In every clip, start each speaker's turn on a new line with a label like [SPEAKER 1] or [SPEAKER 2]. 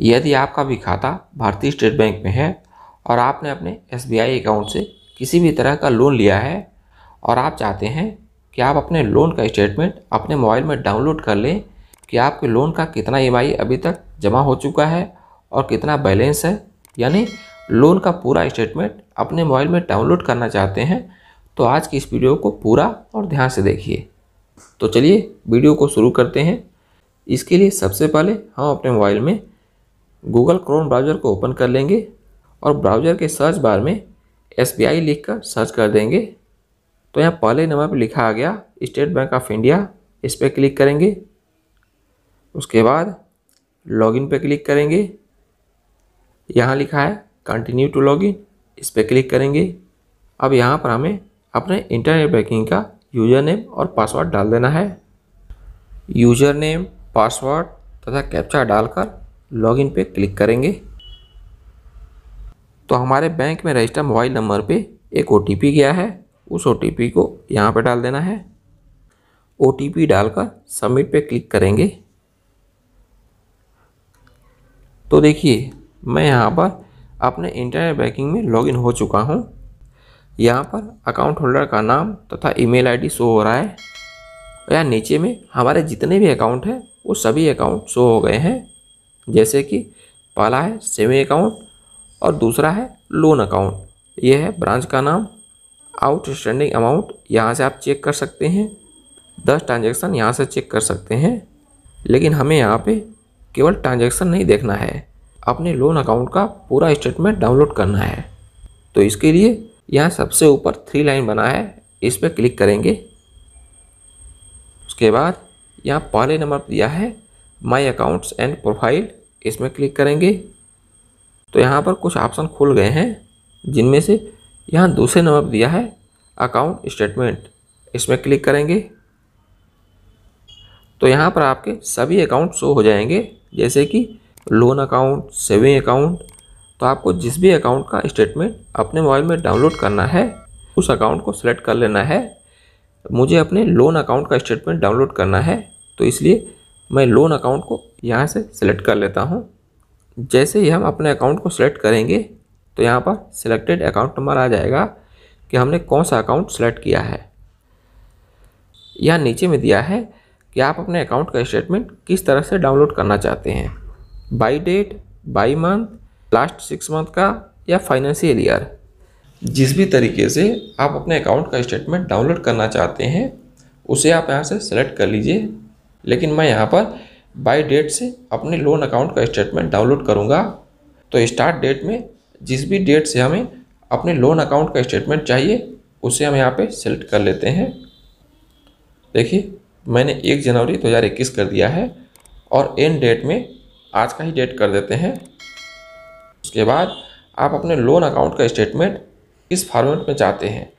[SPEAKER 1] यदि आपका भी खाता भारतीय स्टेट बैंक में है और आपने अपने एस अकाउंट से किसी भी तरह का लोन लिया है और आप चाहते हैं कि आप अपने लोन का स्टेटमेंट अपने मोबाइल में डाउनलोड कर लें कि आपके लोन का कितना ई e अभी तक जमा हो चुका है और कितना बैलेंस है यानी लोन का पूरा स्टेटमेंट अपने मोबाइल में डाउनलोड करना चाहते हैं तो आज की इस वीडियो को पूरा और ध्यान से देखिए तो चलिए वीडियो को शुरू करते हैं इसके लिए सबसे पहले हम अपने मोबाइल में गूगल क्रोम ब्राउज़र को ओपन कर लेंगे और ब्राउज़र के सर्च बार में एस बी आई लिख कर सर्च कर देंगे तो यहाँ पहले नंबर पर लिखा आ गया स्टेट बैंक ऑफ इंडिया इस पर क्लिक करेंगे उसके बाद लॉगिन पे क्लिक करेंगे यहाँ लिखा है कंटिन्यू टू लॉगिन इस पर क्लिक करेंगे अब यहाँ पर हमें अपने इंटरनेट बैंकिंग का यूज़र नेम और पासवर्ड डाल देना है यूज़र नेम पासवर्ड तथा कैप्चा डालकर लॉगिन पे क्लिक करेंगे तो हमारे बैंक में रजिस्टर मोबाइल नंबर पे एक ओ गया है उस ओ को यहाँ पे डाल देना है ओ डालकर सबमिट पे क्लिक करेंगे तो देखिए मैं यहाँ पर अपने इंटरनेट बैंकिंग में लॉगिन हो चुका हूँ यहाँ पर अकाउंट होल्डर का नाम तथा ईमेल आईडी शो हो रहा है या नीचे में हमारे जितने भी अकाउंट हैं वो सभी अकाउंट शो हो गए हैं जैसे कि पहला है सेविंग अकाउंट और दूसरा है लोन अकाउंट यह है ब्रांच का नाम आउटस्टैंडिंग अमाउंट यहाँ से आप चेक कर सकते हैं दस ट्रांजेक्शन यहाँ से चेक कर सकते हैं लेकिन हमें यहाँ पे केवल ट्रांजेक्शन नहीं देखना है अपने लोन अकाउंट का पूरा स्टेटमेंट डाउनलोड करना है तो इसके लिए यहाँ सबसे ऊपर थ्री लाइन बना है इस पर क्लिक करेंगे उसके बाद यहाँ पहले नंबर पर दिया है माई अकाउंट्स एंड प्रोफाइल इसमें क्लिक करेंगे तो यहाँ पर कुछ ऑप्शन खुल गए हैं जिनमें से यहाँ दूसरे नंबर दिया है अकाउंट स्टेटमेंट इसमें क्लिक करेंगे तो यहाँ पर आपके सभी अकाउंट शो हो जाएंगे जैसे कि लोन अकाउंट सेविंग अकाउंट तो आपको जिस भी अकाउंट का स्टेटमेंट अपने मोबाइल में डाउनलोड करना है उस अकाउंट को सिलेक्ट कर लेना है मुझे अपने लोन अकाउंट का स्टेटमेंट डाउनलोड करना है तो इसलिए मैं लोन अकाउंट को यहाँ से सिलेक्ट कर लेता हूँ जैसे ही हम अपने अकाउंट को सिलेक्ट करेंगे तो यहाँ पर सिलेक्टेड अकाउंट नंबर आ जाएगा कि हमने कौन सा अकाउंट सेलेक्ट किया है यहाँ नीचे में दिया है कि आप अपने अकाउंट का स्टेटमेंट किस तरह से डाउनलोड करना चाहते हैं by date by month last six month का या फाइनेंशियल ईयर जिस भी तरीके से आप अपने अकाउंट का स्टेटमेंट डाउनलोड करना चाहते हैं उसे आप यहाँ से सेलेक्ट कर लीजिए लेकिन मैं यहाँ पर बाय डेट से अपने लोन अकाउंट का स्टेटमेंट डाउनलोड करूँगा तो स्टार्ट डेट में जिस भी डेट से हमें अपने लोन अकाउंट का स्टेटमेंट चाहिए उसे हम यहाँ पे सेलेक्ट कर लेते हैं देखिए मैंने एक जनवरी 2021 कर दिया है और एंड डेट में आज का ही डेट कर देते हैं उसके बाद आप अपने लोन अकाउंट का स्टेटमेंट इस फॉर्मेट में चाहते हैं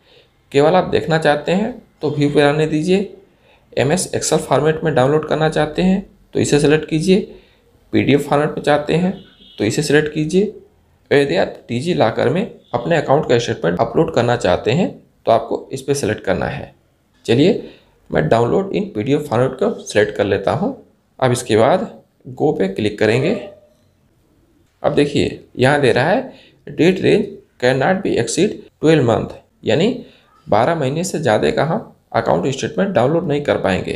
[SPEAKER 1] केवल आप देखना चाहते हैं तो व्यू पे आने दीजिए एम एस एक्सल फॉर्मेट में डाउनलोड करना चाहते हैं तो इसे सेलेक्ट कीजिए पीडीएफ फॉर्मेट में चाहते हैं तो इसे सेलेक्ट कीजिए यदि आप लाकर में अपने अकाउंट का स्टेटमेंट अपलोड करना चाहते हैं तो आपको इस पर सेलेक्ट करना है चलिए मैं download in P F format को सेलेक्ट कर लेता हूँ अब इसके बाद गो पे क्लिक करेंगे अब देखिए यहाँ दे रहा है date range can not be exceed twelve month यानी बारह महीने से ज़्यादा का हम अकाउंट स्टेटमेंट डाउनलोड नहीं कर पाएंगे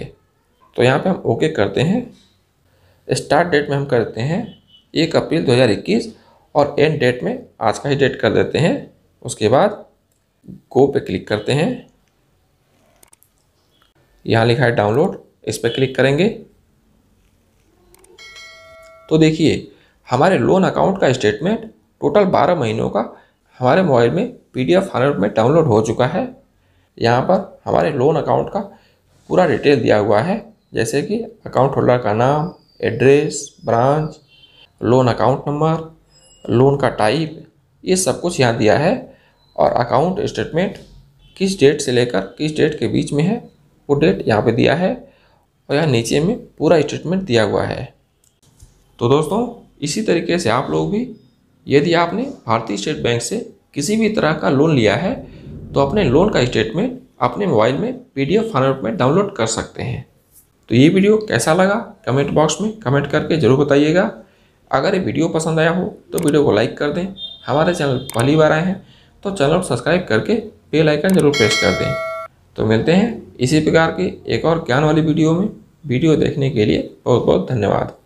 [SPEAKER 1] तो यहाँ पे हम ओके करते हैं स्टार्ट डेट में हम करते हैं एक अप्रैल 2021 और एंड डेट में आज का ही डेट कर देते हैं उसके बाद गो पे क्लिक करते हैं यहाँ लिखा है डाउनलोड इस पर क्लिक करेंगे तो देखिए हमारे लोन अकाउंट का स्टेटमेंट टोटल 12 महीनों का हमारे मोबाइल में पीडीएफ डी फॉर्मेट में डाउनलोड हो चुका है यहाँ पर हमारे लोन अकाउंट का पूरा डिटेल दिया हुआ है जैसे कि अकाउंट होल्डर का नाम address branch loan account number loan का टाइप ये सब कुछ यहाँ दिया है और अकाउंट स्टेटमेंट किस डेट से लेकर किस डेट के बीच में है वो डेट यहाँ पे दिया है और यहाँ नीचे में पूरा स्टेटमेंट दिया हुआ है तो दोस्तों इसी तरीके से आप लोग भी यदि आपने भारतीय स्टेट बैंक से किसी भी तरह का लोन लिया है तो अपने लोन का स्टेटमेंट अपने मोबाइल में पीडीएफ फॉर्मेट में डाउनलोड कर सकते हैं तो ये वीडियो कैसा लगा कमेंट बॉक्स में कमेंट करके ज़रूर बताइएगा अगर ये वीडियो पसंद आया हो तो वीडियो को लाइक कर दें हमारे चैनल पहली बार आए हैं तो चैनल को सब्सक्राइब करके बेल आइकन जरूर प्रेस कर दें तो मिलते हैं इसी प्रकार के एक और ज्ञान वाली वीडियो में वीडियो देखने के लिए बहुत बहुत धन्यवाद